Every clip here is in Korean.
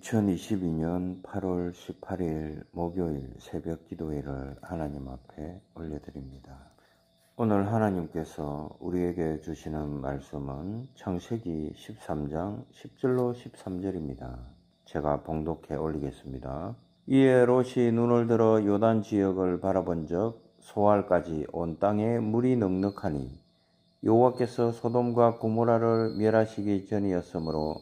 2022년 8월 18일 목요일 새벽 기도회를 하나님 앞에 올려드립니다. 오늘 하나님께서 우리에게 주시는 말씀은 창세기 13장 10절로 13절입니다. 제가 봉독해 올리겠습니다. 이에 롯이 눈을 들어 요단 지역을 바라본 적 소알까지 온 땅에 물이 넉넉하니 여호와께서 소돔과 고모라를 멸하시기 전이었으므로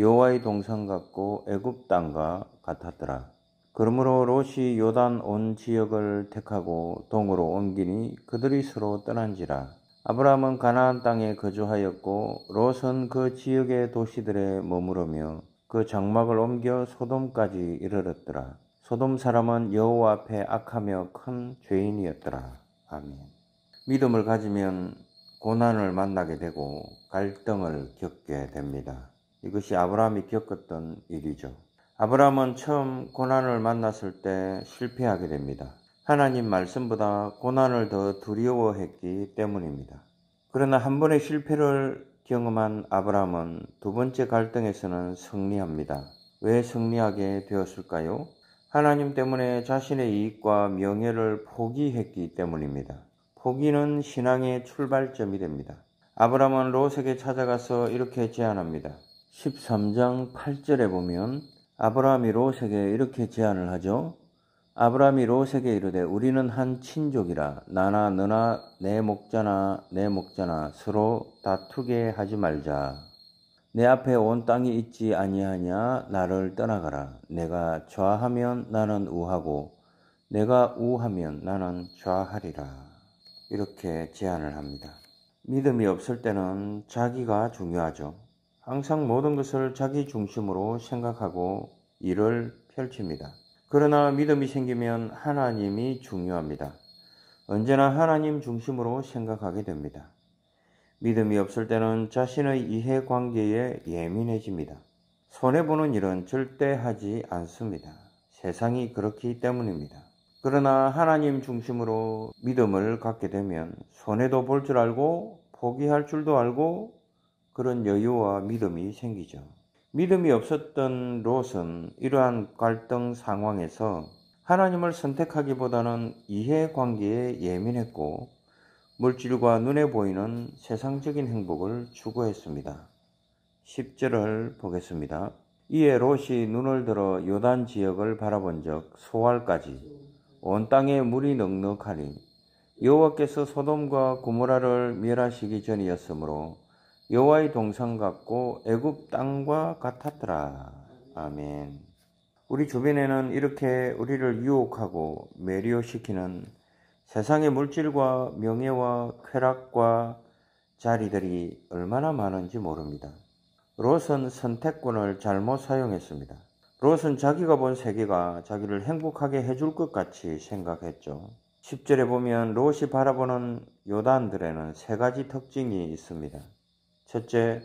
여호와의 동산 같고 애굽 땅과 같았더라. 그러므로 롯이 요단 온 지역을 택하고 동으로 옮기니 그들이 서로 떠난지라. 아브라함은 가나안 땅에 거주하였고 롯은 그 지역의 도시들에 머무르며 그 장막을 옮겨 소돔까지 이르렀더라. 소돔 사람은 여호와 앞에 악하며 큰 죄인이었더라. 아멘. 믿음을 가지면 고난을 만나게 되고 갈등을 겪게 됩니다. 이것이 아브라함이 겪었던 일이죠. 아브라함은 처음 고난을 만났을 때 실패하게 됩니다. 하나님 말씀보다 고난을 더 두려워했기 때문입니다. 그러나 한 번의 실패를 경험한 아브라함은 두 번째 갈등에서는 승리합니다. 왜 승리하게 되었을까요? 하나님 때문에 자신의 이익과 명예를 포기했기 때문입니다. 포기는 신앙의 출발점이 됩니다. 아브라함은 로색에 찾아가서 이렇게 제안합니다. 13장 8절에 보면 아브라함이 로세게 이렇게 제안을 하죠. 아브라함이 로세게 이르되 우리는 한 친족이라 나나 너나 내 목자나 내 목자나 서로 다투게 하지 말자. 내 앞에 온 땅이 있지 아니하냐 나를 떠나가라. 내가 좌하면 나는 우하고 내가 우하면 나는 좌하리라. 이렇게 제안을 합니다. 믿음이 없을 때는 자기가 중요하죠. 항상 모든 것을 자기 중심으로 생각하고 일을 펼칩니다. 그러나 믿음이 생기면 하나님이 중요합니다. 언제나 하나님 중심으로 생각하게 됩니다. 믿음이 없을 때는 자신의 이해관계에 예민해집니다. 손해보는 일은 절대 하지 않습니다. 세상이 그렇기 때문입니다. 그러나 하나님 중심으로 믿음을 갖게 되면 손해도 볼 줄 알고 포기할 줄도 알고 그런 여유와 믿음이 생기죠. 믿음이 없었던 롯은 이러한 갈등 상황에서 하나님을 선택하기보다는 이해관계에 예민했고 물질과 눈에 보이는 세상적인 행복을 추구했습니다. 10절을 보겠습니다. 이에 롯이 눈을 들어 요단 지역을 바라본 적 소알까지 온 땅에 물이 넉넉하니 여호와께서 소돔과 고모라를 멸하시기 전이었으므로 여호와의 동상 같고 애굽 땅과 같았더라. 아멘. 우리 주변에는 이렇게 우리를 유혹하고 매료시키는 세상의 물질과 명예와 쾌락과 자리들이 얼마나 많은지 모릅니다. 롯은 선택권을 잘못 사용했습니다. 롯은 자기가 본 세계가 자기를 행복하게 해줄 것 같이 생각했죠. 10절에 보면 롯이 바라보는 요단들에는 세 가지 특징이 있습니다. 첫째,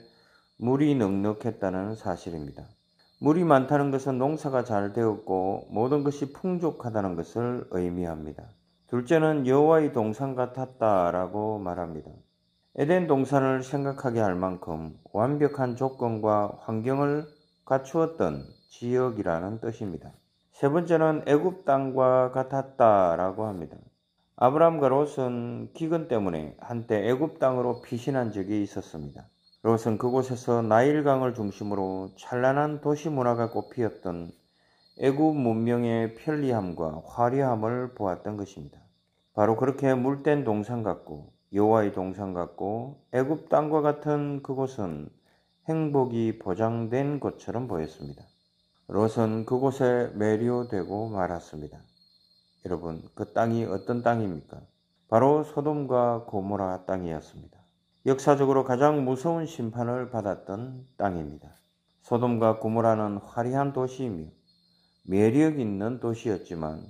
물이 넉넉했다는 사실입니다. 물이 많다는 것은 농사가 잘 되었고 모든 것이 풍족하다는 것을 의미합니다. 둘째는 여호와의 동산 같았다라고 말합니다. 에덴 동산을 생각하게 할 만큼 완벽한 조건과 환경을 갖추었던 지역이라는 뜻입니다. 세 번째는 애굽 땅과 같았다라고 합니다. 아브라함과 롯은 기근 때문에 한때 애굽 땅으로 피신한 적이 있었습니다. 그것은 그곳에서 나일강을 중심으로 찬란한 도시 문화가 꽃피었던 애굽 문명의 편리함과 화려함을 보았던 것입니다. 바로 그렇게 물된 동산 같고 여호와의 동산 같고 애굽 땅과 같은 그곳은 행복이 보장된 것처럼 보였습니다. 롯은 그곳에 매료되고 말았습니다. 여러분, 그 땅이 어떤 땅입니까? 바로 소돔과 고모라 땅이었습니다. 역사적으로 가장 무서운 심판을 받았던 땅입니다. 소돔과 고모라는 화려한 도시이며 매력 있는 도시였지만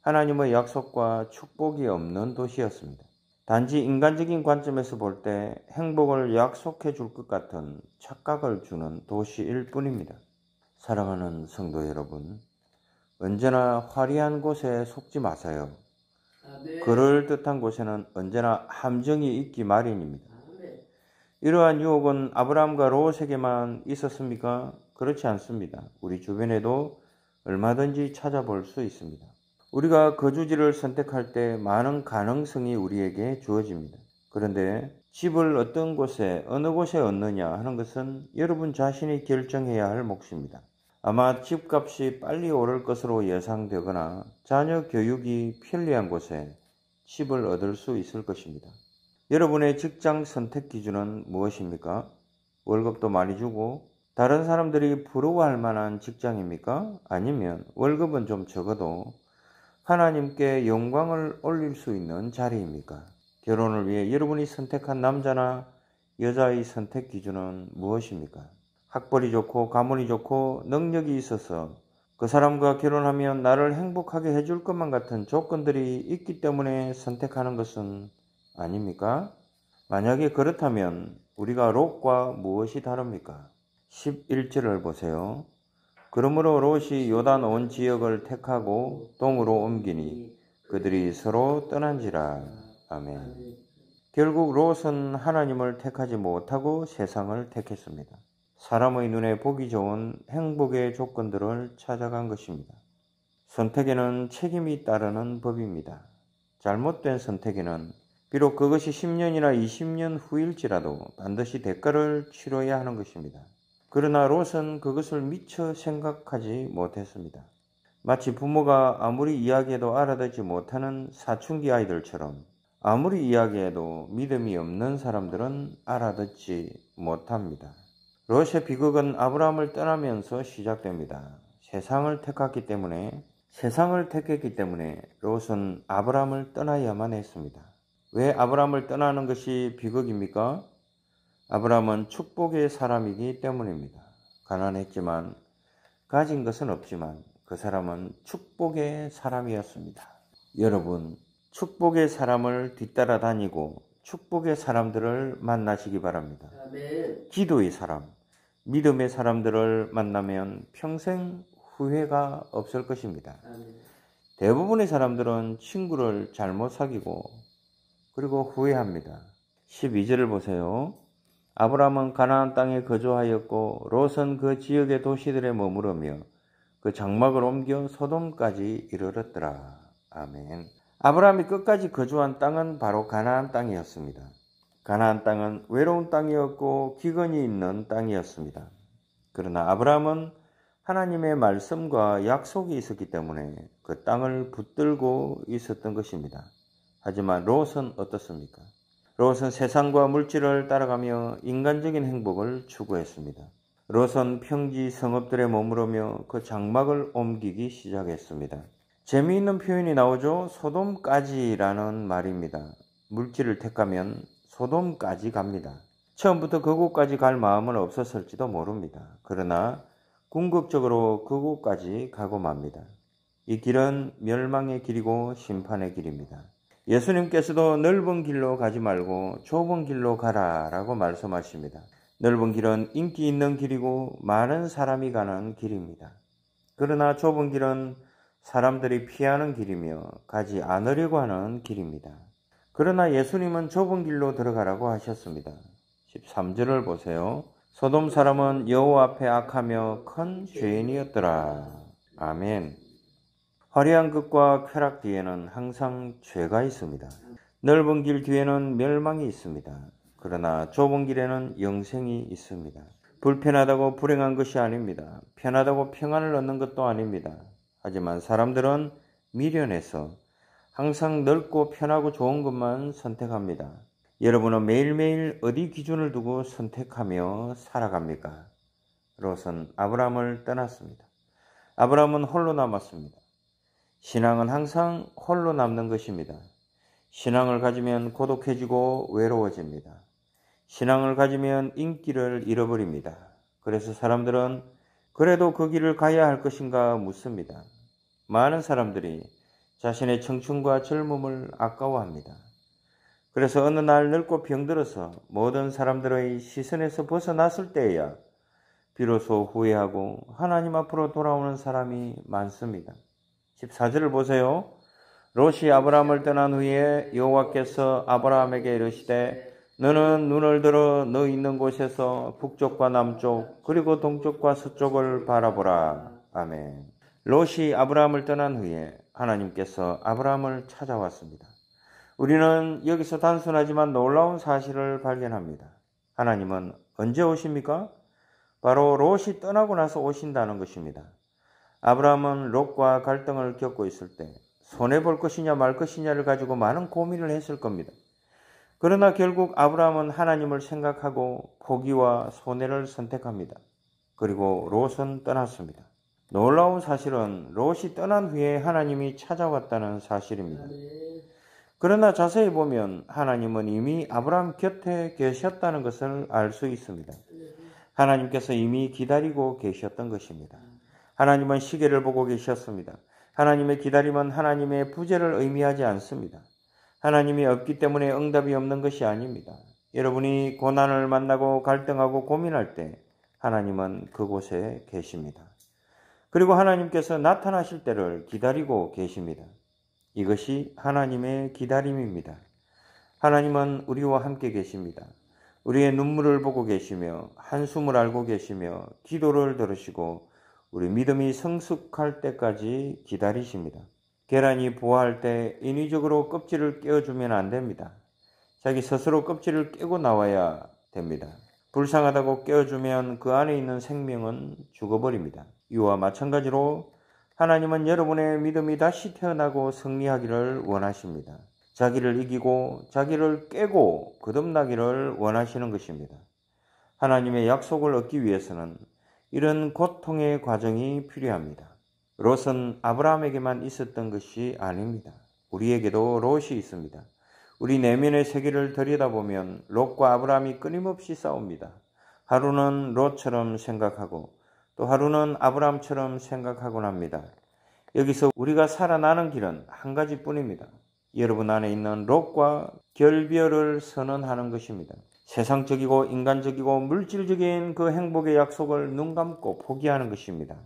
하나님의 약속과 축복이 없는 도시였습니다. 단지 인간적인 관점에서 볼 때 행복을 약속해 줄 것 같은 착각을 주는 도시일 뿐입니다. 사랑하는 성도 여러분, 언제나 화려한 곳에 속지 마세요. 아, 네. 그럴듯한 곳에는 언제나 함정이 있기 마련입니다. 이러한 유혹은 아브라함과 로 롯에게만 있었습니까? 그렇지 않습니다. 우리 주변에도 얼마든지 찾아볼 수 있습니다. 우리가 거주지를 선택할 때 많은 가능성이 우리에게 주어집니다. 그런데 집을 어떤 곳에, 어느 곳에 얻느냐 하는 것은 여러분 자신이 결정해야 할 몫입니다. 아마 집값이 빨리 오를 것으로 예상되거나 자녀 교육이 편리한 곳에 집을 얻을 수 있을 것입니다. 여러분의 직장 선택 기준은 무엇입니까? 월급도 많이 주고 다른 사람들이 부러워할 만한 직장입니까? 아니면 월급은 좀 적어도 하나님께 영광을 올릴 수 있는 자리입니까? 결혼을 위해 여러분이 선택한 남자나 여자의 선택 기준은 무엇입니까? 학벌이 좋고 가문이 좋고 능력이 있어서 그 사람과 결혼하면 나를 행복하게 해줄 것만 같은 조건들이 있기 때문에 선택하는 것은 아닙니까? 만약에 그렇다면 우리가 롯과 무엇이 다릅니까? 11절을 보세요. 그러므로 롯이 요단 온 지역을 택하고 동으로 옮기니 그들이 서로 떠난지라. 아멘. 결국 롯은 하나님을 택하지 못하고 세상을 택했습니다. 사람의 눈에 보기 좋은 행복의 조건들을 찾아간 것입니다. 선택에는 책임이 따르는 법입니다. 잘못된 선택에는 비록 그것이 10년이나 20년 후일지라도 반드시 대가를 치러야 하는 것입니다. 그러나 롯은 그것을 미처 생각하지 못했습니다. 마치 부모가 아무리 이야기해도 알아듣지 못하는 사춘기 아이들처럼 아무리 이야기해도 믿음이 없는 사람들은 알아듣지 못합니다. 롯의 비극은 아브라함을 떠나면서 시작됩니다. 세상을 택했기 때문에 세상을 택했기 때문에 롯은 아브라함을 떠나야만 했습니다. 왜 아브라함을 떠나는 것이 비극입니까? 아브라함은 축복의 사람이기 때문입니다. 가난했지만 가진 것은 없지만 그 사람은 축복의 사람이었습니다. 여러분, 축복의 사람을 뒤따라 다니고 축복의 사람들을 만나시기 바랍니다. 아멘. 기도의 사람, 믿음의 사람들을 만나면 평생 후회가 없을 것입니다. 아멘. 대부분의 사람들은 친구를 잘못 사귀고 그리고 후회합니다. 12절을 보세요. 아브라함은 가나안 땅에 거주하였고 롯은 그 지역의 도시들에 머무르며 그 장막을 옮겨 소돔까지 이르렀더라. 아멘. 아브라함이 끝까지 거주한 땅은 바로 가나안 땅이었습니다. 가나안 땅은 외로운 땅이었고 기근이 있는 땅이었습니다. 그러나 아브라함은 하나님의 말씀과 약속이 있었기 때문에 그 땅을 붙들고 있었던 것입니다. 하지만 롯은 어떻습니까? 롯은 세상과 물질을 따라가며 인간적인 행복을 추구했습니다. 롯은 평지 성읍들에 머무르며 그 장막을 옮기기 시작했습니다. 재미있는 표현이 나오죠. 소돔까지라는 말입니다. 물질을 택하면 소돔까지 갑니다. 처음부터 그곳까지 갈 마음은 없었을지도 모릅니다. 그러나 궁극적으로 그곳까지 가고 맙니다. 이 길은 멸망의 길이고 심판의 길입니다. 예수님께서도 넓은 길로 가지 말고 좁은 길로 가라 라고 말씀하십니다. 넓은 길은 인기 있는 길이고 많은 사람이 가는 길입니다. 그러나 좁은 길은 사람들이 피하는 길이며 가지 않으려고 하는 길입니다. 그러나 예수님은 좁은 길로 들어가라고 하셨습니다. 13절을 보세요. 소돔 사람은 여호 앞에 악하며 큰 죄인이었더라. 아멘. 화려한 것과 쾌락 뒤에는 항상 죄가 있습니다. 넓은 길 뒤에는 멸망이 있습니다. 그러나 좁은 길에는 영생이 있습니다. 불편하다고 불행한 것이 아닙니다. 편하다고 평안을 얻는 것도 아닙니다. 하지만 사람들은 미련해서 항상 넓고 편하고 좋은 것만 선택합니다. 여러분은 매일매일 어디 기준을 두고 선택하며 살아갑니까? 롯은 아브라함을 떠났습니다. 아브라함은 홀로 남았습니다. 신앙은 항상 홀로 남는 것입니다. 신앙을 가지면 고독해지고 외로워집니다. 신앙을 가지면 인기를 잃어버립니다. 그래서 사람들은 그래도 그 길을 가야 할 것인가 묻습니다. 많은 사람들이 자신의 청춘과 젊음을 아까워합니다. 그래서 어느 날 늙고 병들어서 모든 사람들의 시선에서 벗어났을 때에야 비로소 후회하고 하나님 앞으로 돌아오는 사람이 많습니다. 14절을 보세요. 롯이 아브라함을 떠난 후에 여호와께서 아브라함에게 이르시되 너는 눈을 들어 너 있는 곳에서 북쪽과 남쪽 그리고 동쪽과 서쪽을 바라보라. 아멘. 롯이 아브라함을 떠난 후에 하나님께서 아브라함을 찾아왔습니다. 우리는 여기서 단순하지만 놀라운 사실을 발견합니다. 하나님은 언제 오십니까? 바로 롯이 떠나고 나서 오신다는 것입니다. 아브라함은 롯과 갈등을 겪고 있을 때 손해볼 것이냐 말 것이냐를 가지고 많은 고민을 했을 겁니다. 그러나 결국 아브라함은 하나님을 생각하고 포기와 손해를 선택합니다. 그리고 롯은 떠났습니다. 놀라운 사실은 롯이 떠난 후에 하나님이 찾아왔다는 사실입니다. 그러나 자세히 보면 하나님은 이미 아브라함 곁에 계셨다는 것을 알 수 있습니다. 하나님께서 이미 기다리고 계셨던 것입니다. 하나님은 시계를 보고 계셨습니다. 하나님의 기다림은 하나님의 부재를 의미하지 않습니다. 하나님이 없기 때문에 응답이 없는 것이 아닙니다. 여러분이 고난을 만나고 갈등하고 고민할 때 하나님은 그곳에 계십니다. 그리고 하나님께서 나타나실 때를 기다리고 계십니다. 이것이 하나님의 기다림입니다. 하나님은 우리와 함께 계십니다. 우리의 눈물을 보고 계시며 한숨을 알고 계시며 기도를 들으시고 우리 믿음이 성숙할 때까지 기다리십니다. 계란이 부화할 때 인위적으로 껍질을 깨어주면 안 됩니다. 자기 스스로 껍질을 깨고 나와야 됩니다. 불쌍하다고 깨어주면 그 안에 있는 생명은 죽어버립니다. 이와 마찬가지로 하나님은 여러분의 믿음이 다시 태어나고 승리하기를 원하십니다. 자기를 이기고 자기를 깨고 거듭나기를 원하시는 것입니다. 하나님의 약속을 얻기 위해서는 이런 고통의 과정이 필요합니다. 롯은 아브라함에게만 있었던 것이 아닙니다. 우리에게도 롯이 있습니다. 우리 내면의 세계를 들여다보면 롯과 아브라함이 끊임없이 싸웁니다. 하루는 롯처럼 생각하고 또 하루는 아브라함처럼 생각하곤 합니다. 여기서 우리가 살아나는 길은 한 가지뿐입니다. 여러분 안에 있는 롯과 결별을 선언하는 것입니다. 세상적이고 인간적이고 물질적인 그 행복의 약속을 눈 감고 포기하는 것입니다.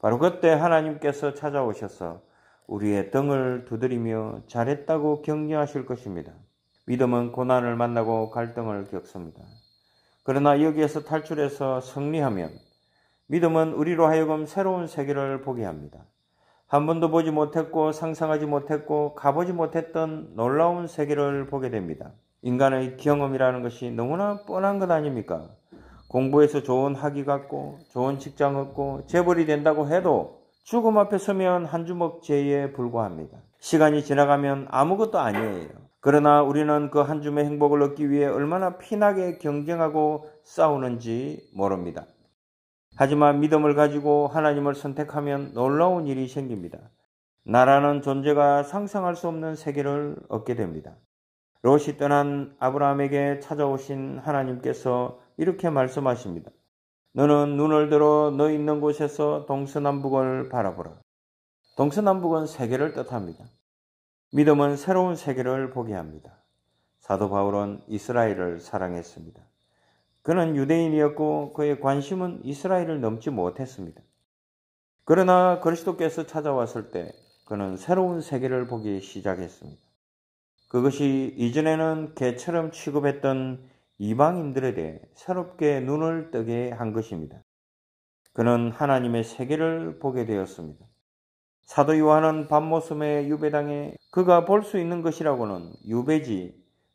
바로 그때 하나님께서 찾아오셔서 우리의 등을 두드리며 잘했다고 격려하실 것입니다. 믿음은 고난을 만나고 갈등을 겪습니다. 그러나 여기에서 탈출해서 승리하면 믿음은 우리로 하여금 새로운 세계를 보게 합니다. 한 번도 보지 못했고 상상하지 못했고 가보지 못했던 놀라운 세계를 보게 됩니다. 인간의 경험이라는 것이 너무나 뻔한 것 아닙니까? 공부해서 좋은 학위 갖고 좋은 직장 얻고 재벌이 된다고 해도 죽음 앞에 서면 한 주먹 제에 의 불과합니다. 시간이 지나가면 아무것도 아니에요. 그러나 우리는 그 한 줌의 행복을 얻기 위해 얼마나 피나게 경쟁하고 싸우는지 모릅니다. 하지만 믿음을 가지고 하나님을 선택하면 놀라운 일이 생깁니다. 나라는 존재가 상상할 수 없는 세계를 얻게 됩니다. 롯이 떠난 아브라함에게 찾아오신 하나님께서 이렇게 말씀하십니다. 너는 눈을 들어 너 있는 곳에서 동서남북을 바라보라. 동서남북은 세계를 뜻합니다. 믿음은 새로운 세계를 보게 합니다. 사도 바울은 이스라엘을 사랑했습니다. 그는 유대인이었고 그의 관심은 이스라엘을 넘지 못했습니다. 그러나 그리스도께서 찾아왔을 때 그는 새로운 세계를 보기 시작했습니다. 그것이 이전에는 개처럼 취급했던 이방인들에 대해 새롭게 눈을 뜨게 한 것입니다. 그는 하나님의 세계를 보게 되었습니다. 사도 요한은 반모섬의 유배당에 그가 볼 수 있는 것이라고는 유배지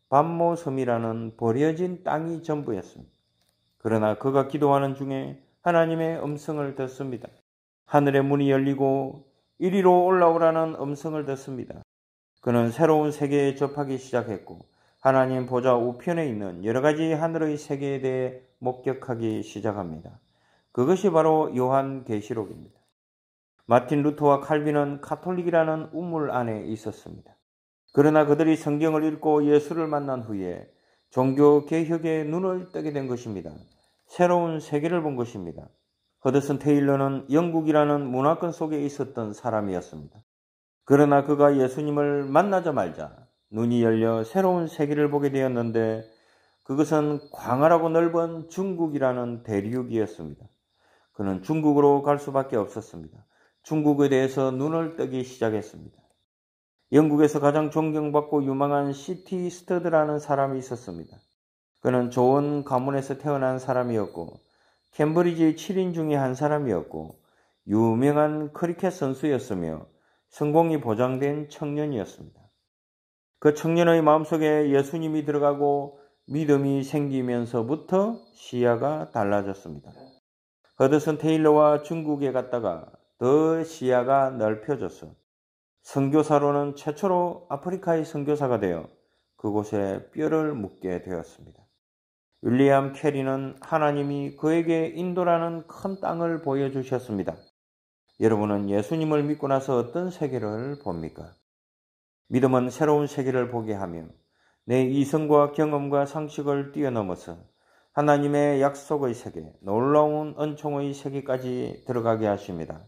반모섬이라는 버려진 땅이 전부였습니다. 그러나 그가 기도하는 중에 하나님의 음성을 듣습니다. 하늘의 문이 열리고 이리로 올라오라는 음성을 듣습니다. 그는 새로운 세계에 접하기 시작했고 하나님 보좌 우편에 있는 여러 가지 하늘의 세계에 대해 목격하기 시작합니다. 그것이 바로 요한 계시록입니다. 마틴 루터와 칼빈은 카톨릭이라는 우물 안에 있었습니다. 그러나 그들이 성경을 읽고 예수를 만난 후에 종교 개혁에 눈을 뜨게 된 것입니다. 새로운 세계를 본 것입니다. 허드슨 테일러는 영국이라는 문화권 속에 있었던 사람이었습니다. 그러나 그가 예수님을 만나자말자 눈이 열려 새로운 세계를 보게 되었는데 그것은 광활하고 넓은 중국이라는 대륙이었습니다. 그는 중국으로 갈 수밖에 없었습니다. 중국에 대해서 눈을 뜨기 시작했습니다. 영국에서 가장 존경받고 유망한 시티 스터드라는 사람이 있었습니다. 그는 좋은 가문에서 태어난 사람이었고 캠브리지 7인 중에 한 사람이었고 유명한 크리켓 선수였으며 성공이 보장된 청년이었습니다. 그 청년의 마음속에 예수님이 들어가고 믿음이 생기면서부터 시야가 달라졌습니다. 허드슨 테일러와 중국에 갔다가 더 시야가 넓혀져서 선교사로는 최초로 아프리카의 선교사가 되어 그곳에 뼈를 묻게 되었습니다. 윌리엄 캐리는 하나님이 그에게 인도라는 큰 땅을 보여주셨습니다. 여러분은 예수님을 믿고 나서 어떤 세계를 봅니까? 믿음은 새로운 세계를 보게 하며 내 이성과 경험과 상식을 뛰어넘어서 하나님의 약속의 세계, 놀라운 은총의 세계까지 들어가게 하십니다.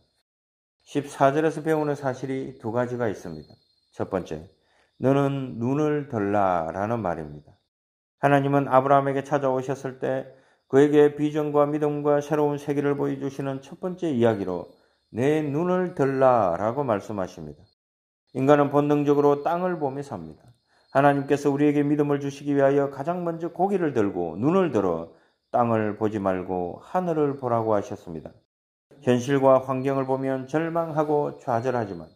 14절에서 배우는 사실이 두 가지가 있습니다. 첫 번째, 너는 눈을 덜라 라는 말입니다. 하나님은 아브라함에게 찾아오셨을 때 그에게 비전과 믿음과 새로운 세계를 보여주시는 첫 번째 이야기로 내 눈을 들라라고 말씀하십니다. 인간은 본능적으로 땅을 보며 삽니다. 하나님께서 우리에게 믿음을 주시기 위하여 가장 먼저 고기를 들고 눈을 들어 땅을 보지 말고 하늘을 보라고 하셨습니다. 현실과 환경을 보면 절망하고 좌절하지만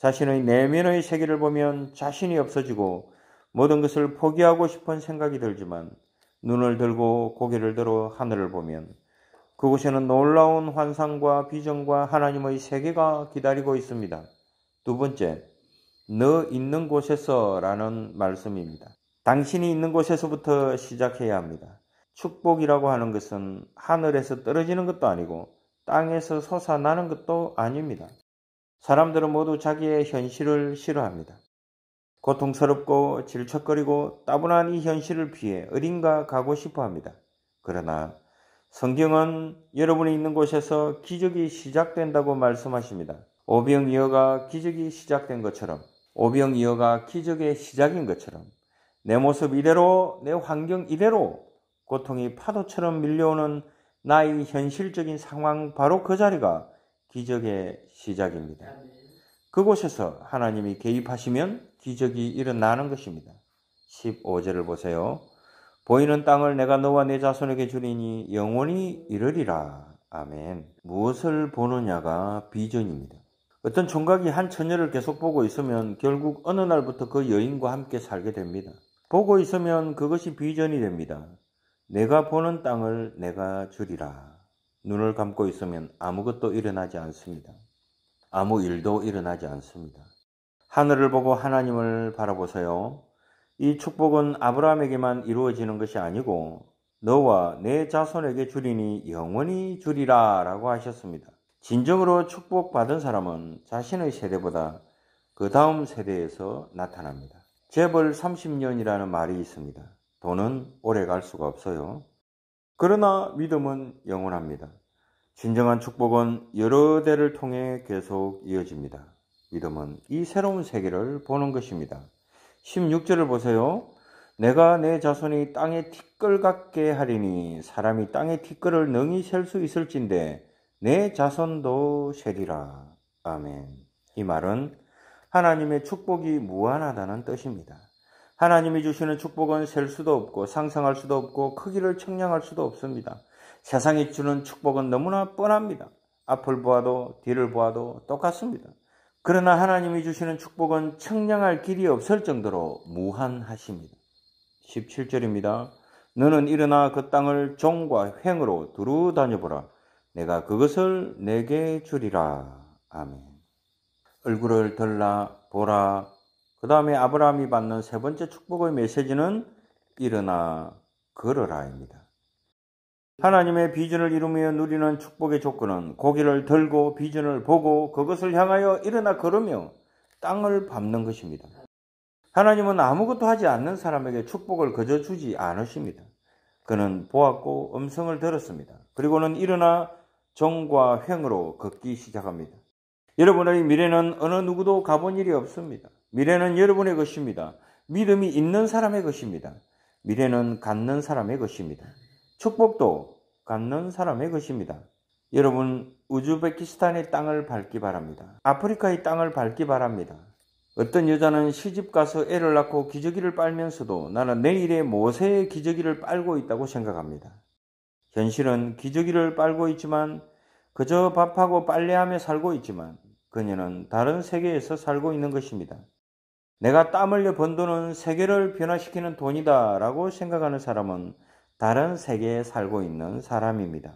자신의 내면의 세계를 보면 자신이 없어지고 모든 것을 포기하고 싶은 생각이 들지만 눈을 들고 고개를 들어 하늘을 보면 그곳에는 놀라운 환상과 비전과 하나님의 세계가 기다리고 있습니다. 두 번째, 너 있는 곳에서라는 말씀입니다. 당신이 있는 곳에서부터 시작해야 합니다. 축복이라고 하는 것은 하늘에서 떨어지는 것도 아니고 땅에서 솟아나는 것도 아닙니다. 사람들은 모두 자기의 현실을 싫어합니다. 고통스럽고 질척거리고 따분한 이 현실을 피해 어딘가 가고 싶어 합니다. 그러나 성경은 여러분이 있는 곳에서 기적이 시작된다고 말씀하십니다. 오병이어가 기적이 시작된 것처럼, 오병이어가 기적의 시작인 것처럼, 내 모습 이대로, 내 환경 이대로, 고통이 파도처럼 밀려오는 나의 현실적인 상황 바로 그 자리가 기적의 시작입니다. 그곳에서 하나님이 개입하시면 기적이 일어나는 것입니다. 15절을 보세요. 보이는 땅을 내가 너와 내 자손에게 주리니 영원히 이르리라. 아멘. 무엇을 보느냐가 비전입니다. 어떤 총각이 한 처녀를 계속 보고 있으면 결국 어느 날부터 그 여인과 함께 살게 됩니다. 보고 있으면 그것이 비전이 됩니다. 내가 보는 땅을 내가 주리라. 눈을 감고 있으면 아무것도 일어나지 않습니다. 아무 일도 일어나지 않습니다. 하늘을 보고 하나님을 바라보세요. 이 축복은 아브라함에게만 이루어지는 것이 아니고 너와 내 자손에게 주리니 영원히 주리라 라고 하셨습니다. 진정으로 축복받은 사람은 자신의 세대보다 그 다음 세대에서 나타납니다. 재벌 30년이라는 말이 있습니다. 돈은 오래 갈 수가 없어요. 그러나 믿음은 영원합니다. 진정한 축복은 여러 대를 통해 계속 이어집니다. 믿음은 이 새로운 세계를 보는 것입니다. 16절을 보세요. 내가 내 자손이 땅에 티끌 같게 하리니 사람이 땅에 티끌을 능히 셀 수 있을진데 내 자손도 셀리라 아멘. 이 말은 하나님의 축복이 무한하다는 뜻입니다. 하나님이 주시는 축복은 셀 수도 없고 상상할 수도 없고 크기를 측량할 수도 없습니다. 세상이 주는 축복은 너무나 뻔합니다. 앞을 보아도 뒤를 보아도 똑같습니다. 그러나 하나님이 주시는 축복은 청량할 길이 없을 정도로 무한하십니다. 17절입니다. 너는 일어나 그 땅을 종과 횡으로 두루 다녀보라. 내가 그것을 내게 주리라. 아멘. 얼굴을 들라 보라. 그 다음에 아브라함이 받는 세 번째 축복의 메시지는 일어나 걸어라입니다. 하나님의 비전을 이루며 누리는 축복의 조건은 고기를 들고 비전을 보고 그것을 향하여 일어나 걸으며 땅을 밟는 것입니다. 하나님은 아무것도 하지 않는 사람에게 축복을 거저 주지 않으십니다. 그는 보았고 음성을 들었습니다. 그리고는 일어나 정과 횡으로 걷기 시작합니다. 여러분의 미래는 어느 누구도 가본 일이 없습니다. 미래는 여러분의 것입니다. 믿음이 있는 사람의 것입니다. 미래는 갖는 사람의 것입니다. 축복도 갖는 사람의 것입니다. 여러분, 우즈베키스탄의 땅을 밟기 바랍니다. 아프리카의 땅을 밟기 바랍니다. 어떤 여자는 시집가서 애를 낳고 기저귀를 빨면서도 나는 내일의 모세의 기저귀를 빨고 있다고 생각합니다. 현실은 기저귀를 빨고 있지만 그저 밥하고 빨래하며 살고 있지만 그녀는 다른 세계에서 살고 있는 것입니다. 내가 땀 흘려 번 돈은 세계를 변화시키는 돈이다 라고 생각하는 사람은 다른 세계에 살고 있는 사람입니다.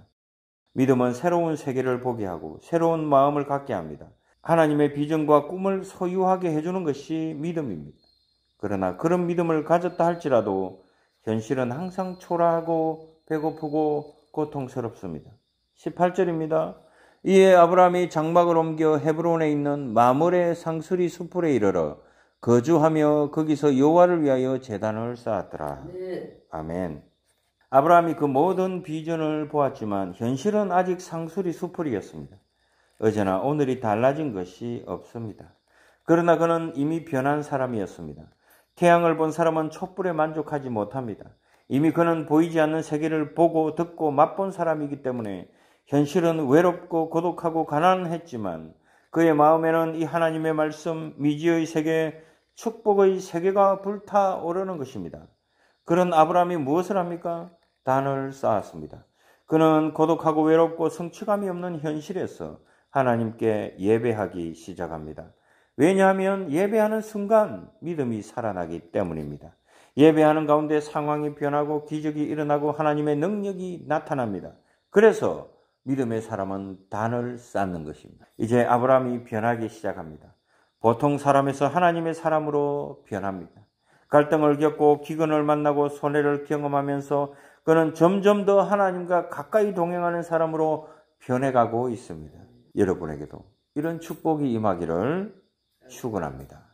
믿음은 새로운 세계를 보게 하고 새로운 마음을 갖게 합니다. 하나님의 비전과 꿈을 소유하게 해주는 것이 믿음입니다. 그러나 그런 믿음을 가졌다 할지라도 현실은 항상 초라하고 배고프고 고통스럽습니다. 18절입니다. 이에 아브라함이 장막을 옮겨 헤브론에 있는 마물의 상수리 수풀에 이르러 거주하며 거기서 여호와를 위하여 재단을 쌓았더라. 아멘. 아브라함이 그 모든 비전을 보았지만 현실은 아직 상술이 수풀이었습니다. 어제나 오늘이 달라진 것이 없습니다. 그러나 그는 이미 변한 사람이었습니다. 태양을 본 사람은 촛불에 만족하지 못합니다. 이미 그는 보이지 않는 세계를 보고 듣고 맛본 사람이기 때문에 현실은 외롭고 고독하고 가난했지만 그의 마음에는 이 하나님의 말씀, 미지의 세계, 축복의 세계가 불타오르는 것입니다. 그런 아브라함이 무엇을 합니까? 단을 쌓았습니다. 그는 고독하고 외롭고 성취감이 없는 현실에서 하나님께 예배하기 시작합니다. 왜냐하면 예배하는 순간 믿음이 살아나기 때문입니다. 예배하는 가운데 상황이 변하고 기적이 일어나고 하나님의 능력이 나타납니다. 그래서 믿음의 사람은 단을 쌓는 것입니다. 이제 아브라함이 변하기 시작합니다. 보통 사람에서 하나님의 사람으로 변합니다. 갈등을 겪고 기근을 만나고 손해를 경험하면서 그는 점점 더 하나님과 가까이 동행하는 사람으로 변해가고 있습니다. 여러분에게도 이런 축복이 임하기를 축원합니다.